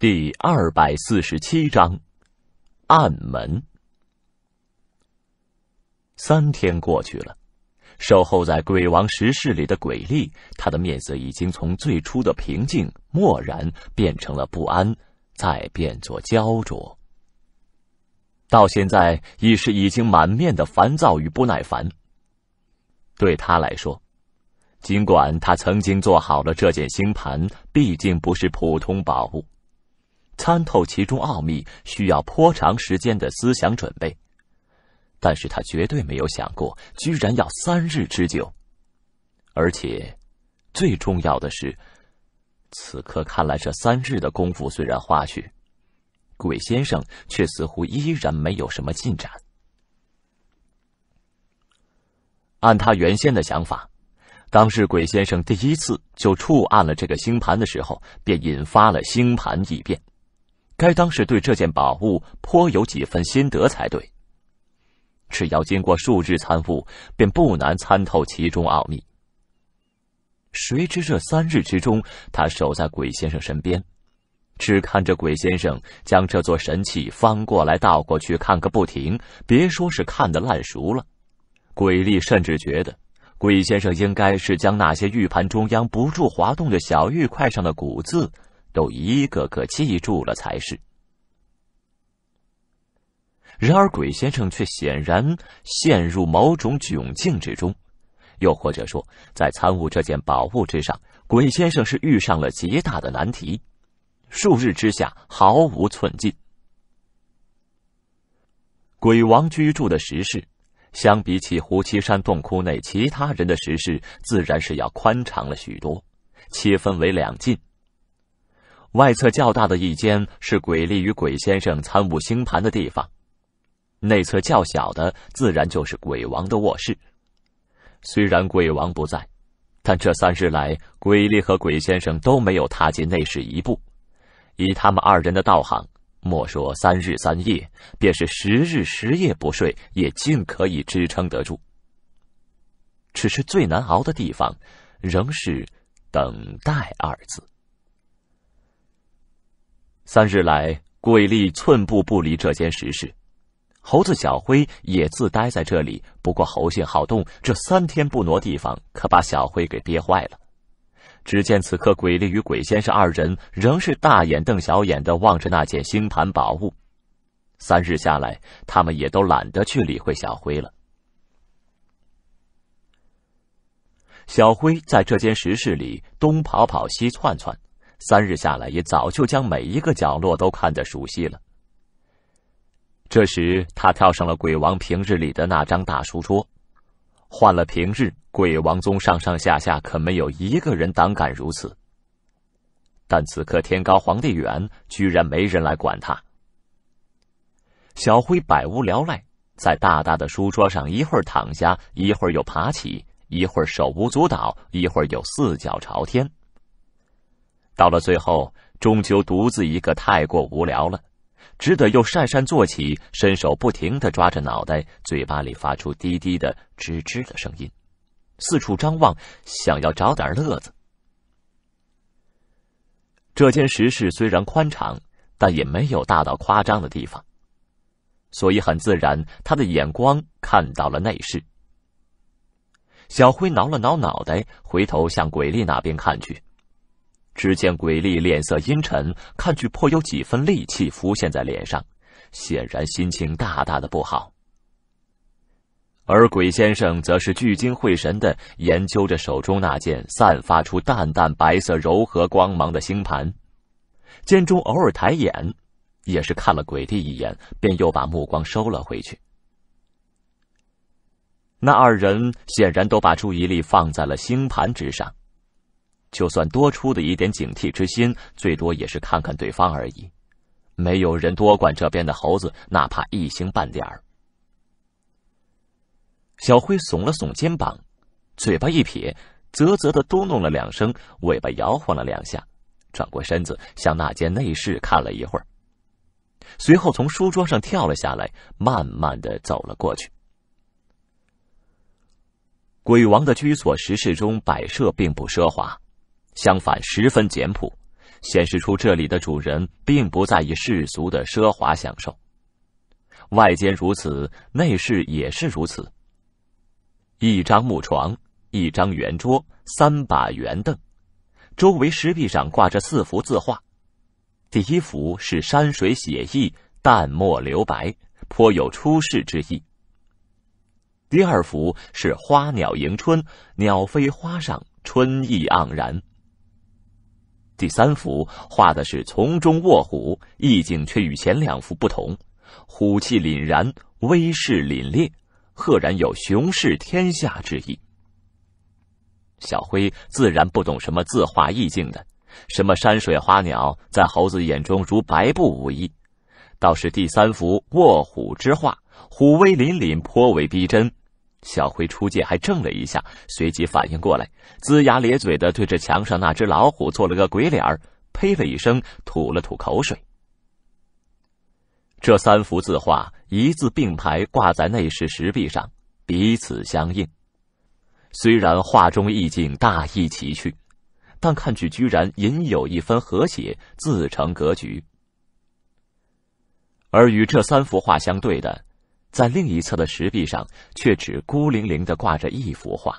第二百四十七章暗门。三天过去了，守候在鬼王石室里的鬼力，他的面色已经从最初的平静、漠然，变成了不安，再变作焦灼。到现在，已是已经满面的烦躁与不耐烦。对他来说，尽管他曾经做好了这件星盘，毕竟不是普通宝物。参透其中奥秘需要颇长时间的思想准备，但是他绝对没有想过，居然要三日之久。而且，最重要的是，此刻看来，这三日的功夫虽然花去，鬼先生却似乎依然没有什么进展。按他原先的想法，当时鬼先生第一次就触按了这个星盘的时候，便引发了星盘异变。该当是对这件宝物颇有几分心得才对。只要经过数日参悟，便不难参透其中奥秘。谁知这三日之中，他守在鬼先生身边，只看着鬼先生将这座神器翻过来倒过去看个不停，别说是看的烂熟了，鬼力甚至觉得，鬼先生应该是将那些玉盘中央不住滑动的小玉块上的古字。都一个个记住了才是。然而，鬼先生却显然陷入某种窘境之中，又或者说，在参悟这件宝物之上，鬼先生是遇上了极大的难题，数日之下毫无寸进。鬼王居住的石室，相比起胡七山洞窟内其他人的石室，自然是要宽敞了许多，切分为两进。外侧较大的一间是鬼力与鬼先生参悟星盘的地方，内侧较小的自然就是鬼王的卧室。虽然鬼王不在，但这三日来，鬼力和鬼先生都没有踏进内室一步。以他们二人的道行，莫说三日三夜，便是十日十夜不睡，也尽可以支撑得住。只是最难熬的地方，仍是“等待”二字。三日来，鬼力寸步不离这间石室。猴子小辉也自待在这里，不过猴性好动，这三天不挪地方，可把小辉给憋坏了。只见此刻，鬼力与鬼先生二人仍是大眼瞪小眼的望着那件星盘宝物。三日下来，他们也都懒得去理会小辉了。小辉在这间石室里东跑跑、西窜窜。三日下来，也早就将每一个角落都看得熟悉了。这时，他跳上了鬼王平日里的那张大书桌。换了平日，鬼王宗上上下下可没有一个人胆敢如此。但此刻天高皇帝远，居然没人来管他。小辉百无聊赖，在大大的书桌上一会儿躺下，一会儿又爬起，一会儿手舞足蹈，一会儿又四脚朝天。到了最后，终究独自一个太过无聊了，只得又讪讪坐起，伸手不停的抓着脑袋，嘴巴里发出低低的吱吱的声音，四处张望，想要找点乐子。这间石室虽然宽敞，但也没有大到夸张的地方，所以很自然，他的眼光看到了内室。小辉挠了挠脑袋，回头向鬼力那边看去。只见鬼帝脸色阴沉，看去颇有几分戾气浮现在脸上，显然心情大大的不好。而鬼先生则是聚精会神的研究着手中那件散发出淡淡白色柔和光芒的星盘，间中偶尔抬眼，也是看了鬼帝一眼，便又把目光收了回去。那二人显然都把注意力放在了星盘之上。就算多出的一点警惕之心，最多也是看看对方而已，没有人多管这边的猴子，哪怕一星半点儿。小辉耸了耸肩膀，嘴巴一撇，啧啧的嘟哝了两声，尾巴摇晃了两下，转过身子向那间内室看了一会儿，随后从书桌上跳了下来，慢慢的走了过去。鬼王的居所石室中摆设并不奢华。相反，十分简朴，显示出这里的主人并不在意世俗的奢华享受。外间如此，内室也是如此。一张木床，一张圆桌，三把圆凳，周围石壁上挂着四幅字画。第一幅是山水写意，淡墨留白，颇有出世之意。第二幅是花鸟迎春，鸟飞花上，春意盎然。第三幅画的是丛中卧虎，意境却与前两幅不同，虎气凛然，威势凛冽，赫然有雄视天下之意。小辉自然不懂什么字画意境的，什么山水花鸟，在猴子眼中如白布无异，倒是第三幅卧虎之画，虎威凛凛，颇为逼真。小辉出界还怔了一下，随即反应过来，龇牙咧嘴的对着墙上那只老虎做了个鬼脸儿，呸了一声，吐了吐口水。这三幅字画一字并排挂在内室石壁上，彼此相应。虽然画中意境大异其趣，但看去居然隐有一分和谐，自成格局。而与这三幅画相对的。在另一侧的石壁上，却只孤零零的挂着一幅画，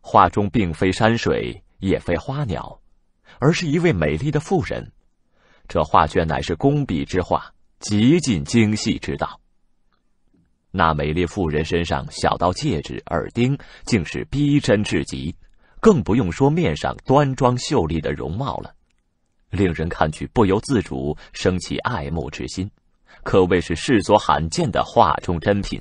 画中并非山水，也非花鸟，而是一位美丽的妇人。这画卷乃是工笔之画，极尽精细之道。那美丽妇人身上小到戒指、耳钉，竟是逼真至极，更不用说面上端庄秀丽的容貌了，令人看去不由自主升起爱慕之心。可谓是世所罕见的画中珍品。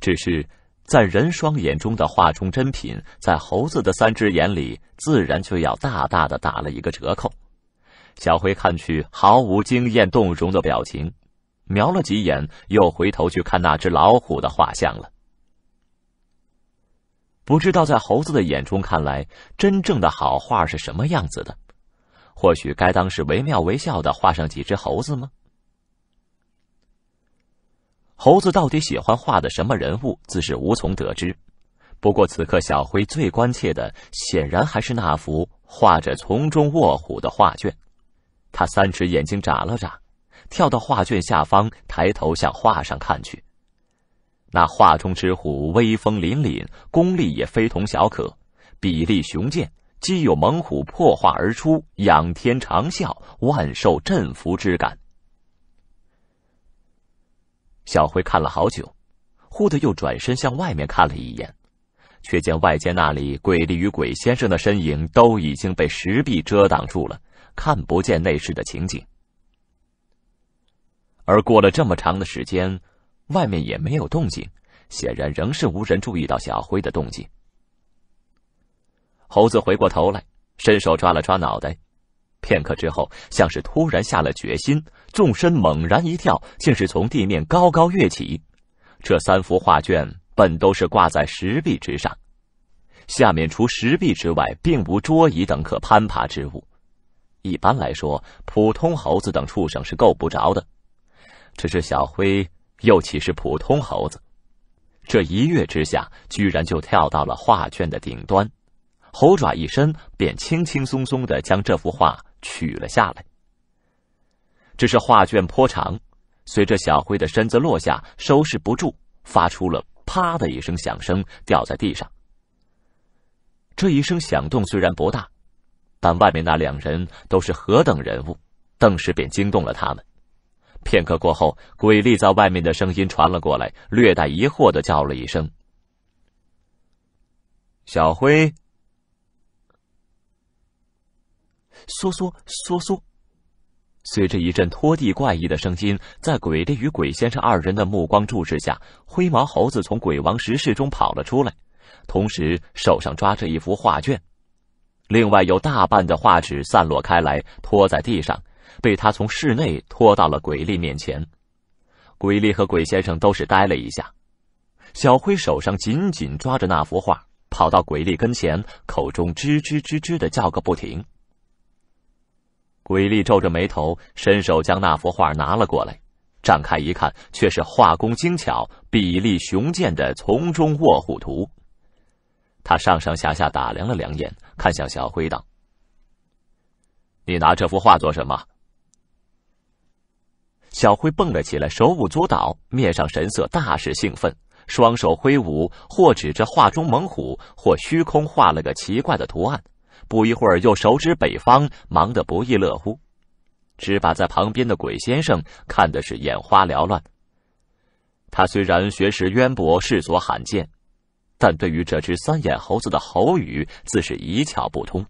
只是，在人双眼中的画中珍品，在猴子的三只眼里，自然就要大大的打了一个折扣。小辉看去毫无惊艳动容的表情，瞄了几眼，又回头去看那只老虎的画像了。不知道在猴子的眼中看来，真正的好画是什么样子的。或许该当是惟妙惟肖的画上几只猴子吗？猴子到底喜欢画的什么人物，自是无从得知。不过此刻小辉最关切的，显然还是那幅画着丛中卧虎的画卷。他三尺眼睛眨了眨，跳到画卷下方，抬头向画上看去。那画中之虎威风凛凛，功力也非同小可，比例雄健。既有猛虎破化而出，仰天长啸，万兽震伏之感。小辉看了好久，忽的又转身向外面看了一眼，却见外间那里鬼力与鬼先生的身影都已经被石壁遮挡住了，看不见内室的情景。而过了这么长的时间，外面也没有动静，显然仍是无人注意到小辉的动静。猴子回过头来，伸手抓了抓脑袋，片刻之后，像是突然下了决心，纵身猛然一跳，竟是从地面高高跃起。这三幅画卷本都是挂在石壁之上，下面除石壁之外，并无桌椅等可攀爬之物。一般来说，普通猴子等畜生是够不着的。只是小灰又岂是普通猴子？这一跃之下，居然就跳到了画卷的顶端。猴爪一伸，便轻轻松松的将这幅画取了下来。只是画卷颇长，随着小辉的身子落下，收拾不住，发出了“啪”的一声响声，掉在地上。这一声响动虽然不大，但外面那两人都是何等人物，顿时便惊动了他们。片刻过后，鬼力在外面的声音传了过来，略带疑惑的叫了一声：“小辉。”嗦嗦嗦嗦，随着一阵拖地怪异的声音，在鬼力与鬼先生二人的目光注视下，灰毛猴子从鬼王石室中跑了出来，同时手上抓着一幅画卷，另外有大半的画纸散落开来，拖在地上，被他从室内拖到了鬼力面前。鬼力和鬼先生都是呆了一下，小灰手上紧紧抓着那幅画，跑到鬼力跟前，口中吱吱吱吱的叫个不停。鬼力皱着眉头，伸手将那幅画拿了过来，展开一看，却是画工精巧、比例雄健的《丛中卧虎图》。他上上下下打量了两眼，看向小辉道：“你拿这幅画做什么？”小辉蹦了起来，手舞足蹈，面上神色大是兴奋，双手挥舞，或指着画中猛虎，或虚空画了个奇怪的图案。不一会儿，又手指北方，忙得不亦乐乎，只把在旁边的鬼先生看的是眼花缭乱。他虽然学识渊博，世所罕见，但对于这只三眼猴子的猴语，自是一窍不通。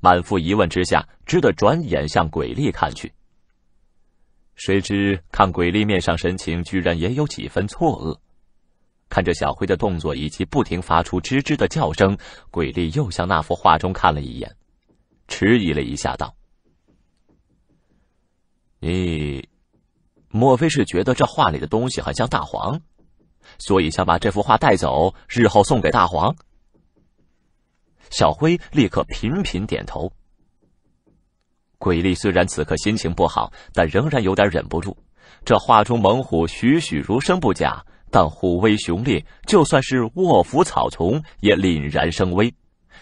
满腹疑问之下，只得转眼向鬼力看去。谁知看鬼力面上神情，居然也有几分错愕。看着小辉的动作以及不停发出吱吱的叫声，鬼力又向那幅画中看了一眼，迟疑了一下，道：“你，莫非是觉得这画里的东西很像大黄，所以想把这幅画带走，日后送给大黄？”小辉立刻频频点头。鬼力虽然此刻心情不好，但仍然有点忍不住。这画中猛虎栩栩如生，不假。但虎威雄烈，就算是卧伏草丛，也凛然生威。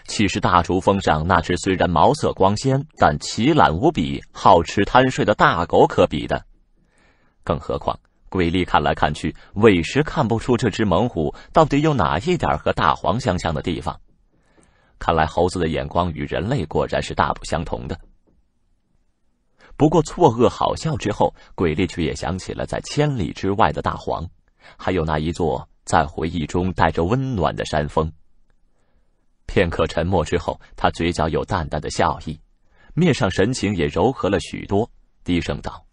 岂是大竹峰上那只虽然毛色光鲜，但奇懒无比、好吃贪睡的大狗可比的？更何况鬼力看来看去，委实看不出这只猛虎到底有哪一点和大黄相像的地方。看来猴子的眼光与人类果然是大不相同的。不过错愕好笑之后，鬼力却也想起了在千里之外的大黄。还有那一座在回忆中带着温暖的山峰。片刻沉默之后，他嘴角有淡淡的笑意，面上神情也柔和了许多，低声道：“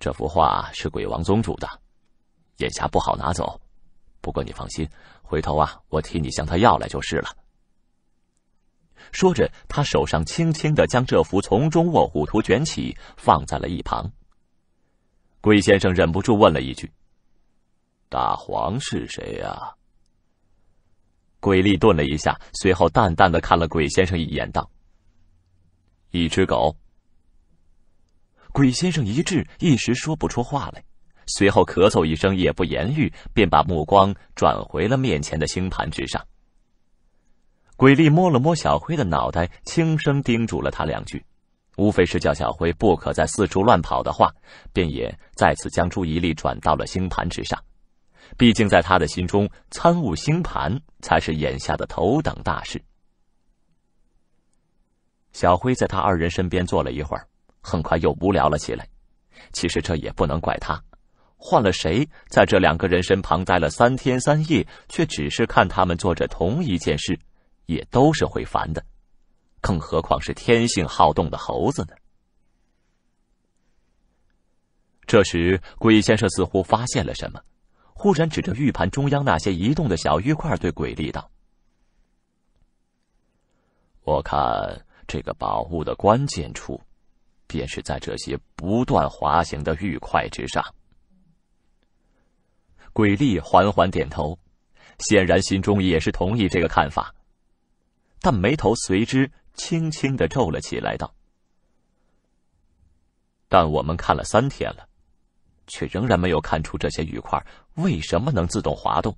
这幅画是鬼王宗主的，眼下不好拿走，不过你放心，回头啊，我替你向他要来就是了。”说着，他手上轻轻的将这幅《从中卧虎图》卷起，放在了一旁。龟先生忍不住问了一句。大黄是谁呀？鬼吏顿了一下，随后淡淡的看了鬼先生一眼，道：“一只狗。”鬼先生一滞，一时说不出话来，随后咳嗽一声，也不言语，便把目光转回了面前的星盘之上。鬼力摸了摸小辉的脑袋，轻声叮嘱了他两句，无非是叫小辉不可再四处乱跑的话，便也再次将注意力转到了星盘之上。毕竟，在他的心中，参悟星盘才是眼下的头等大事。小辉在他二人身边坐了一会儿，很快又无聊了起来。其实这也不能怪他，换了谁在这两个人身旁待了三天三夜，却只是看他们做着同一件事，也都是会烦的。更何况是天性好动的猴子呢？这时，龟先生似乎发现了什么。忽然指着玉盘中央那些移动的小玉块，对鬼力道：“我看这个宝物的关键处，便是在这些不断滑行的玉块之上。”鬼力缓缓点头，显然心中也是同意这个看法，但眉头随之轻轻的皱了起来，道：“但我们看了三天了，却仍然没有看出这些玉块。”为什么能自动滑动？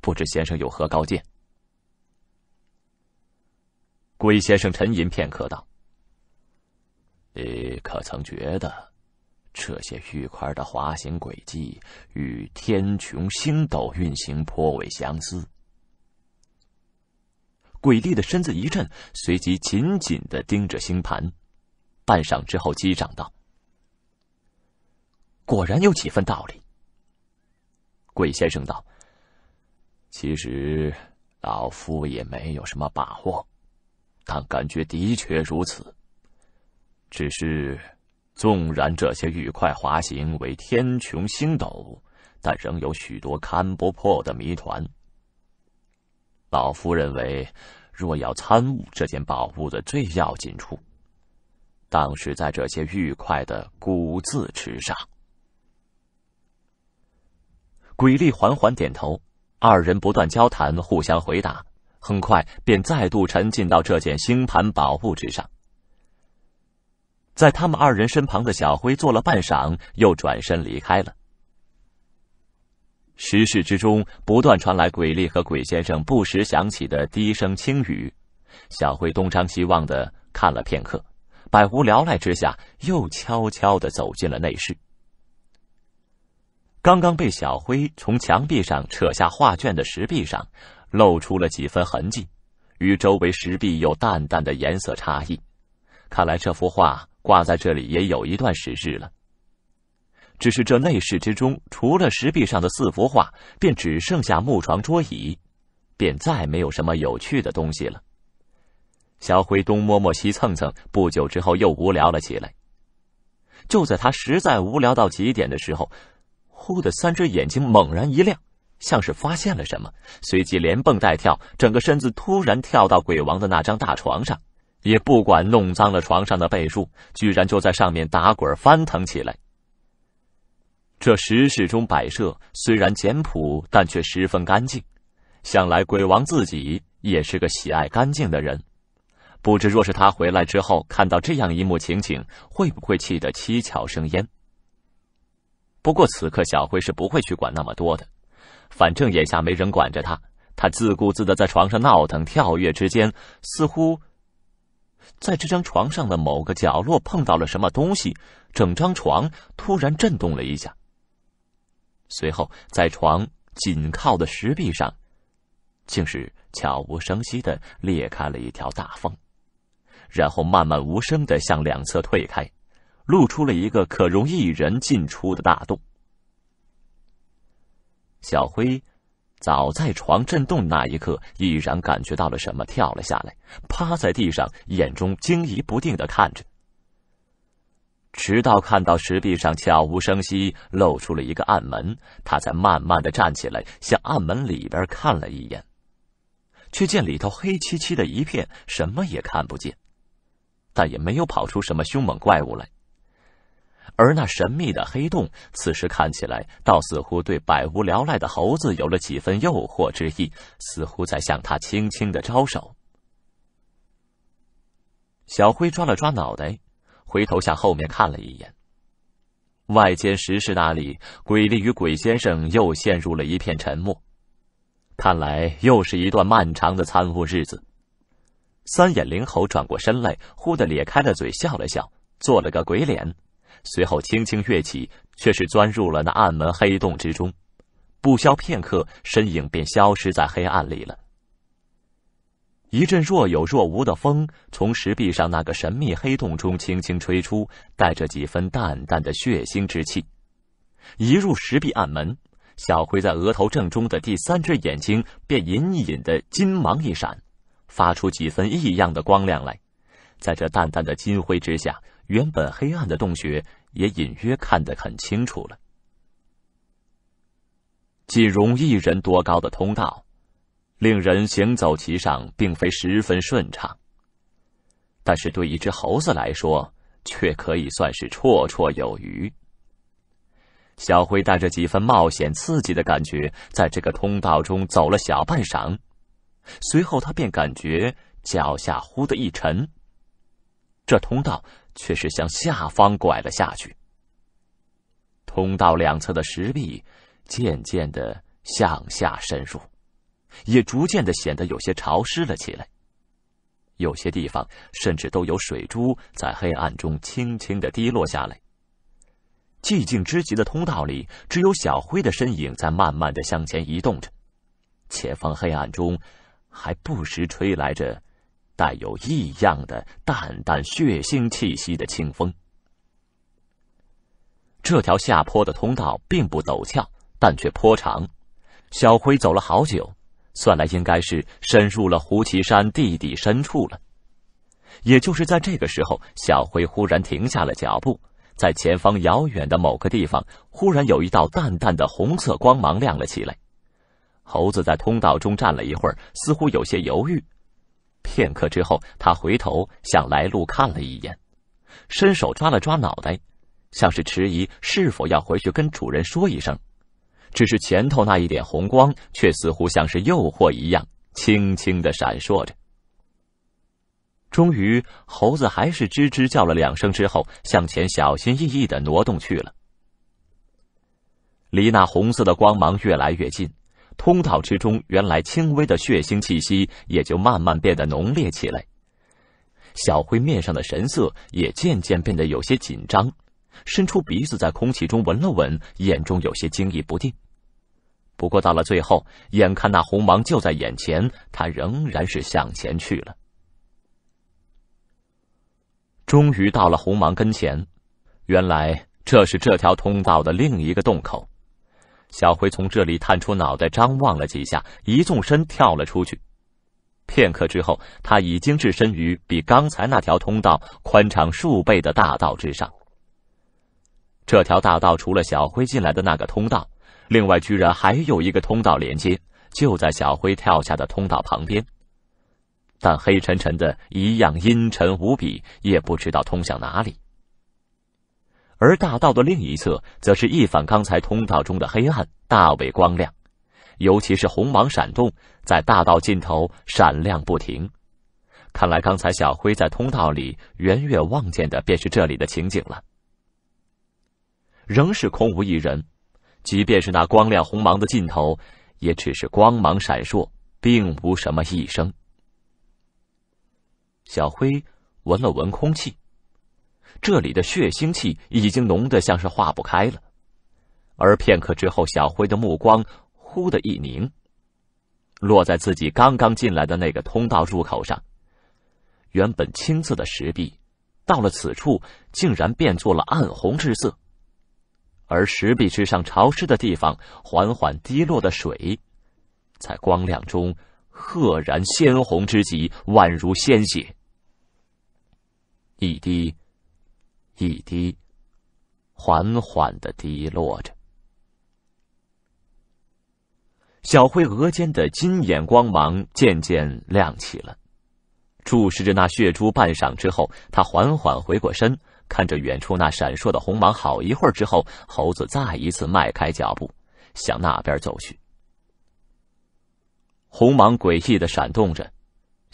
不知先生有何高见？鬼先生沉吟片刻道：“你可曾觉得，这些玉块的滑行轨迹与天穹星斗运行颇为相似？”鬼帝的身子一震，随即紧紧的盯着星盘，半晌之后击掌道：“果然有几分道理。”鬼先生道：“其实老夫也没有什么把握，但感觉的确如此。只是，纵然这些玉块滑行为天穹星斗，但仍有许多看不破的谜团。老夫认为，若要参悟这件宝物的最要紧处，当是在这些玉块的古字池上。”鬼力缓缓点头，二人不断交谈，互相回答，很快便再度沉浸到这件星盘宝物之上。在他们二人身旁的小辉坐了半晌，又转身离开了。石室之中不断传来鬼力和鬼先生不时响起的低声轻语，小辉东张西望的看了片刻，百无聊赖之下，又悄悄的走进了内室。刚刚被小辉从墙壁上扯下画卷的石壁上，露出了几分痕迹，与周围石壁有淡淡的颜色差异。看来这幅画挂在这里也有一段时日了。只是这内室之中，除了石壁上的四幅画，便只剩下木床、桌椅，便再没有什么有趣的东西了。小辉东摸摸西蹭蹭，不久之后又无聊了起来。就在他实在无聊到极点的时候，忽的，三只眼睛猛然一亮，像是发现了什么，随即连蹦带跳，整个身子突然跳到鬼王的那张大床上，也不管弄脏了床上的被褥，居然就在上面打滚翻腾起来。这石室中摆设虽然简朴，但却十分干净，想来鬼王自己也是个喜爱干净的人，不知若是他回来之后看到这样一幕情景，会不会气得七窍生烟？不过此刻，小慧是不会去管那么多的。反正眼下没人管着他，他自顾自的在床上闹腾、跳跃之间，似乎在这张床上的某个角落碰到了什么东西，整张床突然震动了一下。随后，在床紧靠的石壁上，竟是悄无声息的裂开了一条大缝，然后慢慢无声的向两侧退开。露出了一个可容一人进出的大洞。小辉早在床震动那一刻，已然感觉到了什么，跳了下来，趴在地上，眼中惊疑不定的看着。直到看到石壁上悄无声息露出了一个暗门，他才慢慢的站起来，向暗门里边看了一眼，却见里头黑漆漆的一片，什么也看不见，但也没有跑出什么凶猛怪物来。而那神秘的黑洞，此时看起来倒似乎对百无聊赖的猴子有了几分诱惑之意，似乎在向他轻轻的招手。小辉抓了抓脑袋，回头向后面看了一眼。外间石室那里，鬼力与鬼先生又陷入了一片沉默。看来又是一段漫长的参悟日子。三眼灵猴转过身来，忽的咧开了嘴笑了笑，做了个鬼脸。随后轻轻跃起，却是钻入了那暗门黑洞之中。不消片刻，身影便消失在黑暗里了。一阵若有若无的风从石壁上那个神秘黑洞中轻轻吹出，带着几分淡淡的血腥之气。一入石壁暗门，小辉在额头正中的第三只眼睛便隐隐的金芒一闪，发出几分异样的光亮来。在这淡淡的金辉之下。原本黑暗的洞穴也隐约看得很清楚了。仅容一人多高的通道，令人行走其上并非十分顺畅。但是对一只猴子来说，却可以算是绰绰有余。小辉带着几分冒险刺激的感觉，在这个通道中走了小半晌，随后他便感觉脚下忽的一沉。这通道。却是向下方拐了下去。通道两侧的石壁渐渐的向下深入，也逐渐的显得有些潮湿了起来。有些地方甚至都有水珠在黑暗中轻轻的滴落下来。寂静之极的通道里，只有小辉的身影在慢慢的向前移动着。前方黑暗中，还不时吹来着。带有异样的淡淡血腥气息的清风。这条下坡的通道并不陡峭，但却颇长。小辉走了好久，算来应该是深入了胡旗山地底深处了。也就是在这个时候，小辉忽然停下了脚步，在前方遥远的某个地方，忽然有一道淡淡的红色光芒亮了起来。猴子在通道中站了一会儿，似乎有些犹豫。片刻之后，他回头向来路看了一眼，伸手抓了抓脑袋，像是迟疑是否要回去跟主人说一声。只是前头那一点红光，却似乎像是诱惑一样，轻轻的闪烁着。终于，猴子还是吱吱叫了两声之后，向前小心翼翼的挪动去了，离那红色的光芒越来越近。通道之中，原来轻微的血腥气息也就慢慢变得浓烈起来。小辉面上的神色也渐渐变得有些紧张，伸出鼻子在空气中闻了闻，眼中有些惊疑不定。不过到了最后，眼看那红芒就在眼前，他仍然是向前去了。终于到了红芒跟前，原来这是这条通道的另一个洞口。小辉从这里探出脑袋，张望了几下，一纵身跳了出去。片刻之后，他已经置身于比刚才那条通道宽敞数倍的大道之上。这条大道除了小辉进来的那个通道，另外居然还有一个通道连接，就在小辉跳下的通道旁边。但黑沉沉的，一样阴沉无比，也不知道通向哪里。而大道的另一侧，则是一反刚才通道中的黑暗，大为光亮，尤其是红芒闪动，在大道尽头闪亮不停。看来刚才小辉在通道里远远望见的，便是这里的情景了。仍是空无一人，即便是那光亮红芒的尽头，也只是光芒闪烁，并无什么异声。小辉闻了闻空气。这里的血腥气已经浓得像是化不开了，而片刻之后，小辉的目光忽地一凝，落在自己刚刚进来的那个通道入口上。原本青色的石壁，到了此处竟然变作了暗红之色，而石壁之上潮湿的地方缓缓滴落的水，在光亮中赫然鲜红之极，宛如鲜血。一滴。一滴，缓缓的滴落着。小灰额间的金眼光芒渐渐亮起了，注视着那血珠半晌之后，他缓缓回过身，看着远处那闪烁的红芒。好一会儿之后，猴子再一次迈开脚步，向那边走去。红芒诡异的闪动着。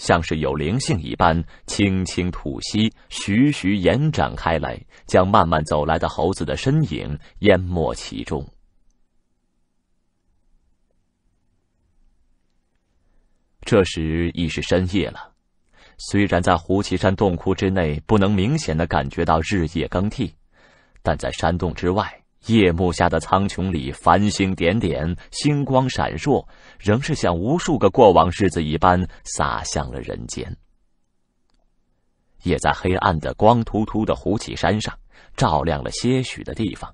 像是有灵性一般，轻轻吐息，徐徐延展开来，将慢慢走来的猴子的身影淹没其中。这时已是深夜了，虽然在胡齐山洞窟之内不能明显的感觉到日夜更替，但在山洞之外。夜幕下的苍穹里，繁星点点，星光闪烁，仍是像无数个过往日子一般洒向了人间，也在黑暗的光秃秃的胡起山上照亮了些许的地方。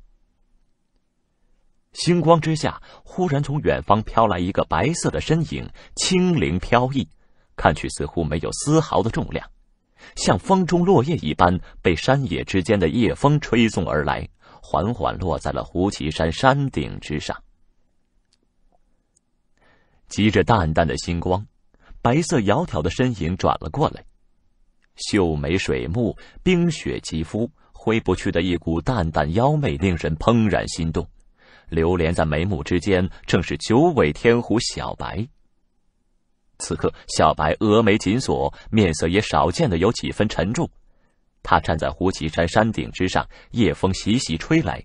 星光之下，忽然从远方飘来一个白色的身影，轻灵飘逸，看去似乎没有丝毫的重量，像风中落叶一般，被山野之间的夜风吹送而来。缓缓落在了胡齐山山顶之上，借着淡淡的星光，白色窈窕的身影转了过来，秀眉水目、冰雪肌肤、挥不去的一股淡淡妖媚，令人怦然心动。流连在眉目之间，正是九尾天狐小白。此刻，小白峨眉紧锁，面色也少见的有几分沉重。他站在胡旗山山顶之上，夜风习习吹来，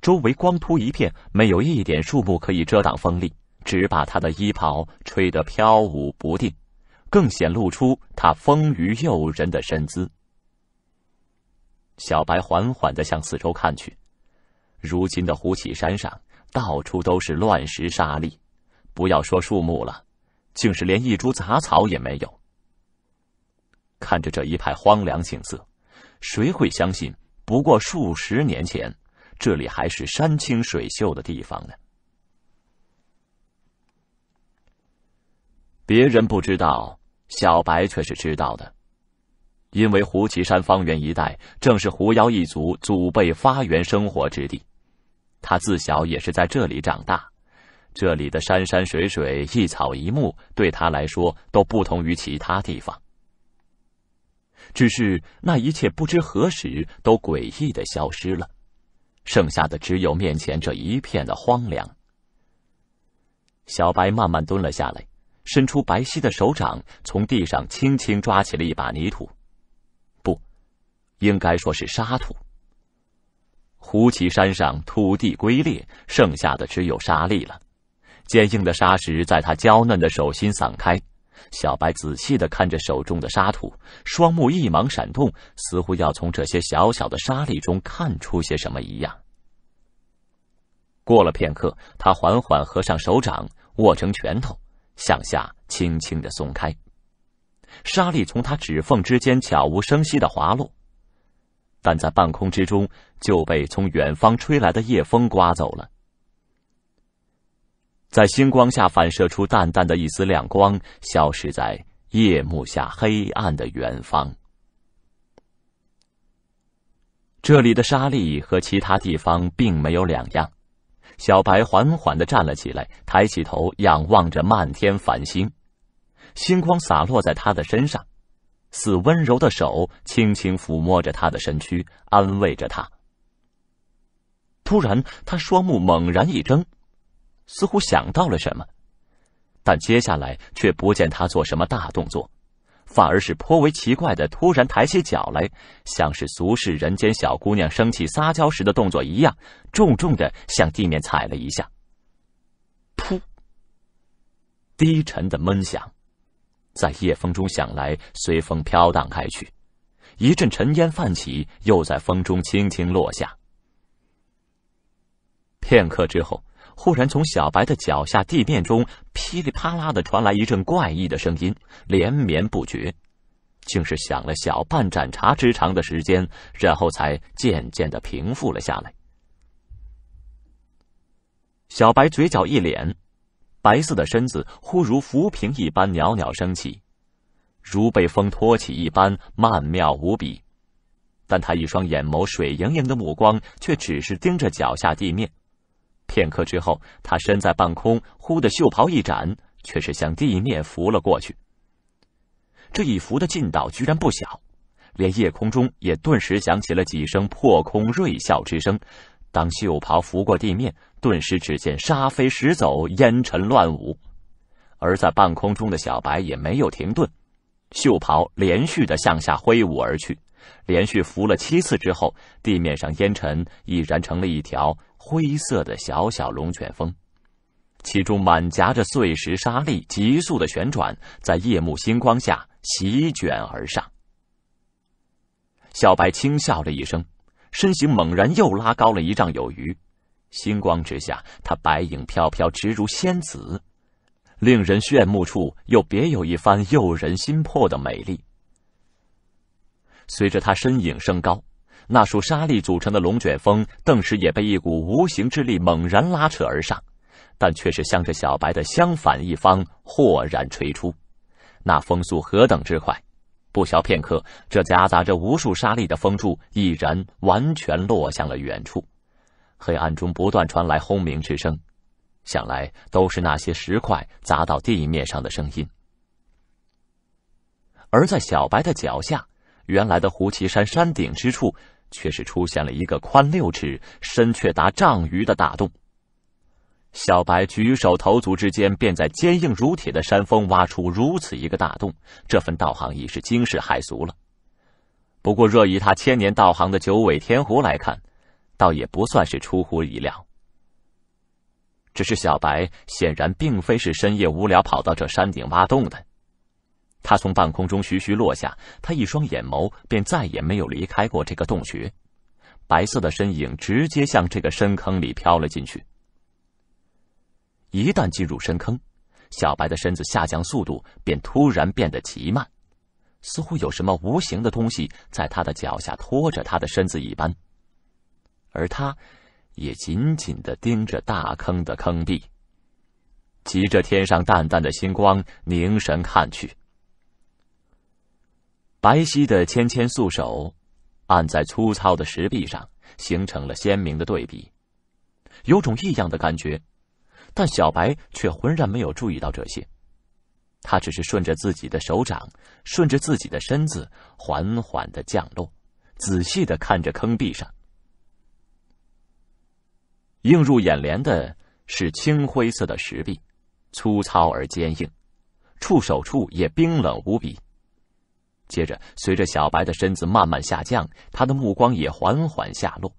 周围光秃一片，没有一点树木可以遮挡风力，只把他的衣袍吹得飘舞不定，更显露出他丰腴诱人的身姿。小白缓缓的向四周看去，如今的胡旗山上到处都是乱石沙砾，不要说树木了，竟是连一株杂草也没有。看着这一派荒凉景色。谁会相信？不过数十年前，这里还是山清水秀的地方呢。别人不知道，小白却是知道的，因为胡岐山方圆一带正是狐妖一族祖辈发源生活之地，他自小也是在这里长大，这里的山山水水、一草一木，对他来说都不同于其他地方。只是那一切不知何时都诡异的消失了，剩下的只有面前这一片的荒凉。小白慢慢蹲了下来，伸出白皙的手掌，从地上轻轻抓起了一把泥土，不，应该说是沙土。胡旗山上土地龟裂，剩下的只有沙粒了，坚硬的沙石在他娇嫩的手心散开。小白仔细的看着手中的沙土，双目一芒闪动，似乎要从这些小小的沙粒中看出些什么一样。过了片刻，他缓缓合上手掌，握成拳头，向下轻轻的松开，沙粒从他指缝之间悄无声息的滑落，但在半空之中就被从远方吹来的夜风刮走了。在星光下反射出淡淡的一丝亮光，消失在夜幕下黑暗的远方。这里的沙粒和其他地方并没有两样。小白缓缓的站了起来，抬起头仰望着漫天繁星，星光洒落在他的身上，似温柔的手轻轻抚摸着他的身躯，安慰着他。突然，他双目猛然一睁。似乎想到了什么，但接下来却不见他做什么大动作，反而是颇为奇怪的，突然抬起脚来，像是俗世人间小姑娘生气撒娇时的动作一样，重重的向地面踩了一下。噗，低沉的闷响，在夜风中响来，随风飘荡开去，一阵尘烟泛起，又在风中轻轻落下。片刻之后。忽然，从小白的脚下地面中噼里啪啦的传来一阵怪异的声音，连绵不绝，竟是响了小半盏茶之长的时间，然后才渐渐的平复了下来。小白嘴角一敛，白色的身子忽如浮萍一般袅袅升起，如被风托起一般曼妙无比，但他一双眼眸水盈盈的目光却只是盯着脚下地面。片刻之后，他身在半空，忽的袖袍一展，却是向地面拂了过去。这一拂的劲道居然不小，连夜空中也顿时响起了几声破空锐啸之声。当袖袍拂过地面，顿时只见沙飞石走，烟尘乱舞。而在半空中的小白也没有停顿，袖袍连续的向下挥舞而去，连续拂了七次之后，地面上烟尘已然成了一条。灰色的小小龙卷风，其中满夹着碎石沙砾，急速的旋转，在夜幕星光下席卷而上。小白轻笑了一声，身形猛然又拉高了一丈有余。星光之下，他白影飘飘，直如仙子，令人炫目处又别有一番诱人心魄的美丽。随着他身影升高。那束沙粒组成的龙卷风，顿时也被一股无形之力猛然拉扯而上，但却是向着小白的相反一方豁然吹出。那风速何等之快！不消片刻，这夹杂着无数沙粒的风柱已然完全落向了远处。黑暗中不断传来轰鸣之声，想来都是那些石块砸到地面上的声音。而在小白的脚下。原来的胡旗山山顶之处，却是出现了一个宽六尺、深却达丈余的大洞。小白举手投足之间，便在坚硬如铁的山峰挖出如此一个大洞，这份道行已是惊世骇俗了。不过，若以他千年道行的九尾天狐来看，倒也不算是出乎意料。只是小白显然并非是深夜无聊跑到这山顶挖洞的。他从半空中徐徐落下，他一双眼眸便再也没有离开过这个洞穴。白色的身影直接向这个深坑里飘了进去。一旦进入深坑，小白的身子下降速度便突然变得极慢，似乎有什么无形的东西在他的脚下拖着他的身子一般。而他，也紧紧的盯着大坑的坑壁，急着天上淡淡的星光凝神看去。白皙的纤纤素手，按在粗糙的石壁上，形成了鲜明的对比，有种异样的感觉。但小白却浑然没有注意到这些，他只是顺着自己的手掌，顺着自己的身子，缓缓的降落，仔细的看着坑壁上。映入眼帘的是青灰色的石壁，粗糙而坚硬，触手处也冰冷无比。接着，随着小白的身子慢慢下降，他的目光也缓缓下落。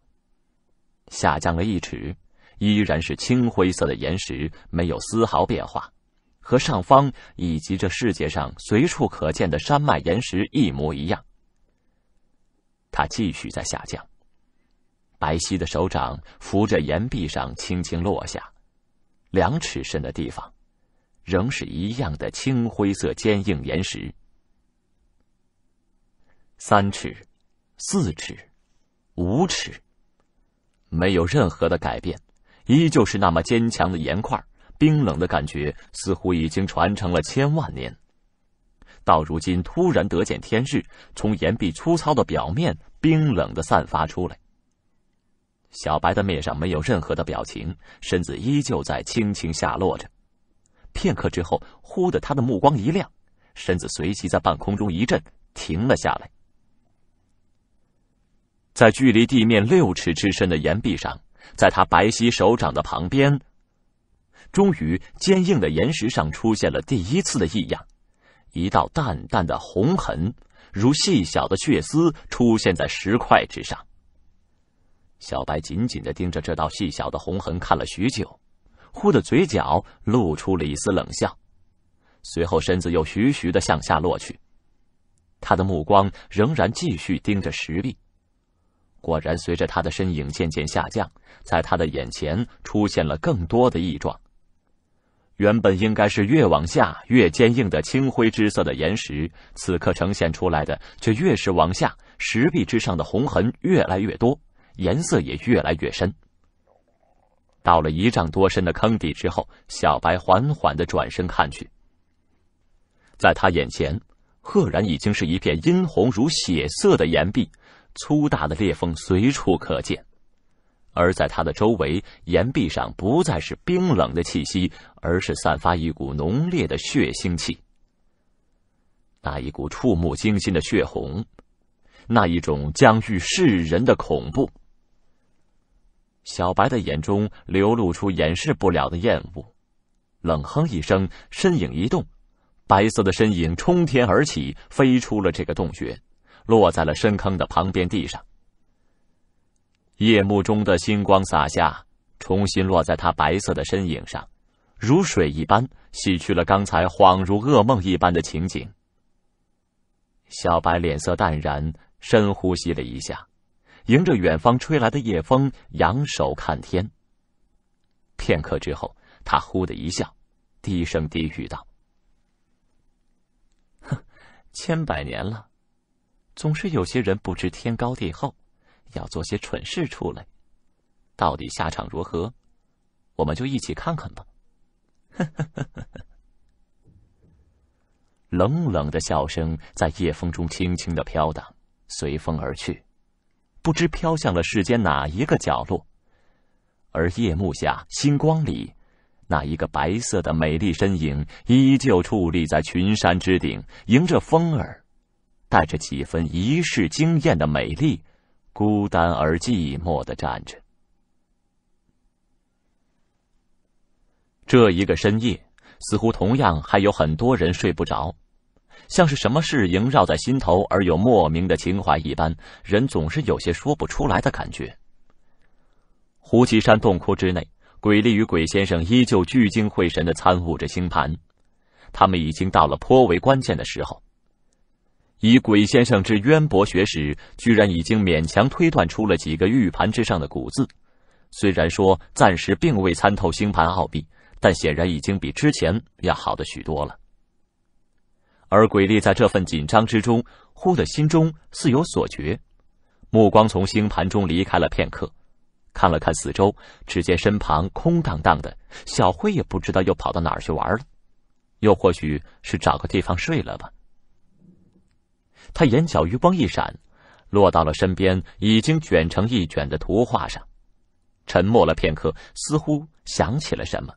下降了一尺，依然是青灰色的岩石，没有丝毫变化，和上方以及这世界上随处可见的山脉岩石一模一样。他继续在下降，白皙的手掌扶着岩壁上，轻轻落下。两尺深的地方，仍是一样的青灰色坚硬岩石。三尺，四尺，五尺，没有任何的改变，依旧是那么坚强的岩块。冰冷的感觉似乎已经传承了千万年，到如今突然得见天日，从岩壁粗糙的表面冰冷的散发出来。小白的面上没有任何的表情，身子依旧在轻轻下落着。片刻之后，忽的他的目光一亮，身子随即在半空中一震，停了下来。在距离地面六尺之深的岩壁上，在他白皙手掌的旁边，终于坚硬的岩石上出现了第一次的异样，一道淡淡的红痕，如细小的血丝出现在石块之上。小白紧紧的盯着这道细小的红痕看了许久，忽的嘴角露出了一丝冷笑，随后身子又徐徐的向下落去，他的目光仍然继续盯着石壁。果然，随着他的身影渐渐下降，在他的眼前出现了更多的异状。原本应该是越往下越坚硬的青灰之色的岩石，此刻呈现出来的却越是往下，石壁之上的红痕越来越多，颜色也越来越深。到了一丈多深的坑底之后，小白缓缓的转身看去，在他眼前，赫然已经是一片殷红如血色的岩壁。粗大的裂缝随处可见，而在它的周围，岩壁上不再是冰冷的气息，而是散发一股浓烈的血腥气。那一股触目惊心的血红，那一种将欲噬人的恐怖，小白的眼中流露出掩饰不了的厌恶，冷哼一声，身影一动，白色的身影冲天而起，飞出了这个洞穴。落在了深坑的旁边地上。夜幕中的星光洒下，重新落在他白色的身影上，如水一般洗去了刚才恍如噩梦一般的情景。小白脸色淡然，深呼吸了一下，迎着远方吹来的夜风，仰首看天。片刻之后，他忽的一笑，低声低语道：“哼，千百年了。”总是有些人不知天高地厚，要做些蠢事出来，到底下场如何？我们就一起看看吧。冷冷的笑声在夜风中轻轻的飘荡，随风而去，不知飘向了世间哪一个角落。而夜幕下，星光里，那一个白色的美丽身影依旧矗立在群山之顶，迎着风儿。带着几分一世惊艳的美丽，孤单而寂寞的站着。这一个深夜，似乎同样还有很多人睡不着，像是什么事萦绕在心头，而又莫名的情怀一般，人总是有些说不出来的感觉。胡齐山洞窟之内，鬼力与鬼先生依旧聚精会神的参悟着星盘，他们已经到了颇为关键的时候。以鬼先生之渊博学识，居然已经勉强推断出了几个玉盘之上的古字。虽然说暂时并未参透星盘奥秘，但显然已经比之前要好的许多了。而鬼力在这份紧张之中，忽的心中似有所觉，目光从星盘中离开了片刻，看了看四周，只见身旁空荡荡的，小辉也不知道又跑到哪儿去玩了，又或许是找个地方睡了吧。他眼角余光一闪，落到了身边已经卷成一卷的图画上，沉默了片刻，似乎想起了什么，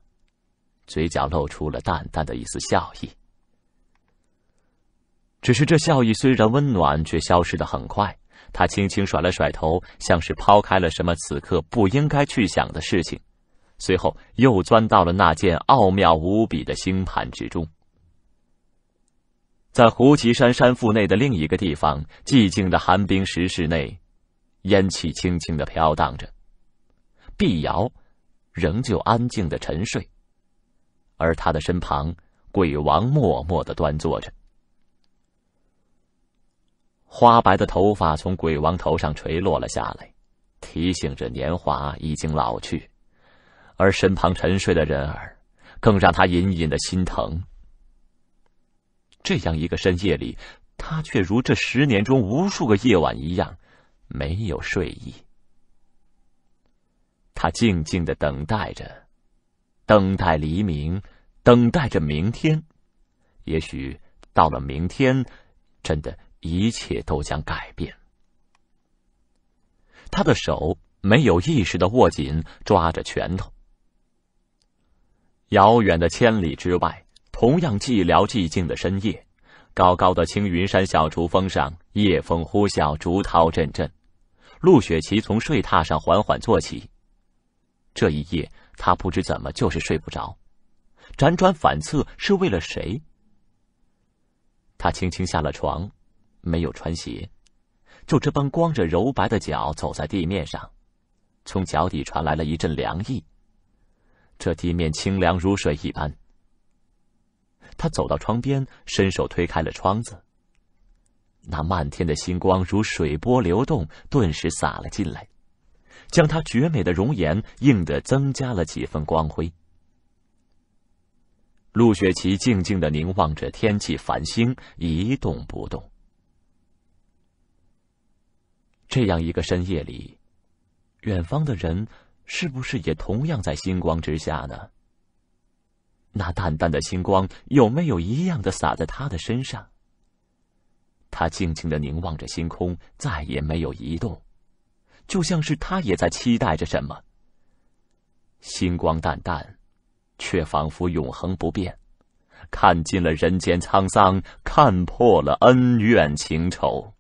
嘴角露出了淡淡的一丝笑意。只是这笑意虽然温暖，却消失的很快。他轻轻甩了甩头，像是抛开了什么此刻不应该去想的事情，随后又钻到了那件奥妙无比的星盘之中。在胡齐山山腹内的另一个地方，寂静的寒冰石室内，烟气轻轻的飘荡着。碧瑶仍旧安静的沉睡，而他的身旁，鬼王默默的端坐着。花白的头发从鬼王头上垂落了下来，提醒着年华已经老去，而身旁沉睡的人儿，更让他隐隐的心疼。这样一个深夜里，他却如这十年中无数个夜晚一样，没有睡意。他静静的等待着，等待黎明，等待着明天。也许到了明天，真的一切都将改变。他的手没有意识的握紧，抓着拳头。遥远的千里之外。同样寂寥寂静的深夜，高高的青云山小竹峰上，夜风呼啸，竹涛阵阵。陆雪琪从睡榻上缓缓坐起。这一夜，她不知怎么就是睡不着，辗转反侧，是为了谁？她轻轻下了床，没有穿鞋，就这般光着柔白的脚走在地面上，从脚底传来了一阵凉意。这地面清凉如水一般。他走到窗边，伸手推开了窗子。那漫天的星光如水波流动，顿时洒了进来，将他绝美的容颜映得增加了几分光辉。陆雪琪静静的凝望着天际繁星，一动不动。这样一个深夜里，远方的人是不是也同样在星光之下呢？那淡淡的星光有没有一样的洒在他的身上？他静静的凝望着星空，再也没有移动，就像是他也在期待着什么。星光淡淡，却仿佛永恒不变。看尽了人间沧桑，看破了恩怨情仇。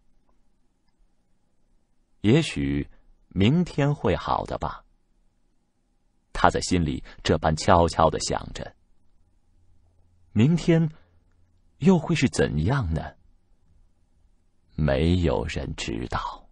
也许，明天会好的吧。他在心里这般悄悄的想着。明天，又会是怎样呢？没有人知道。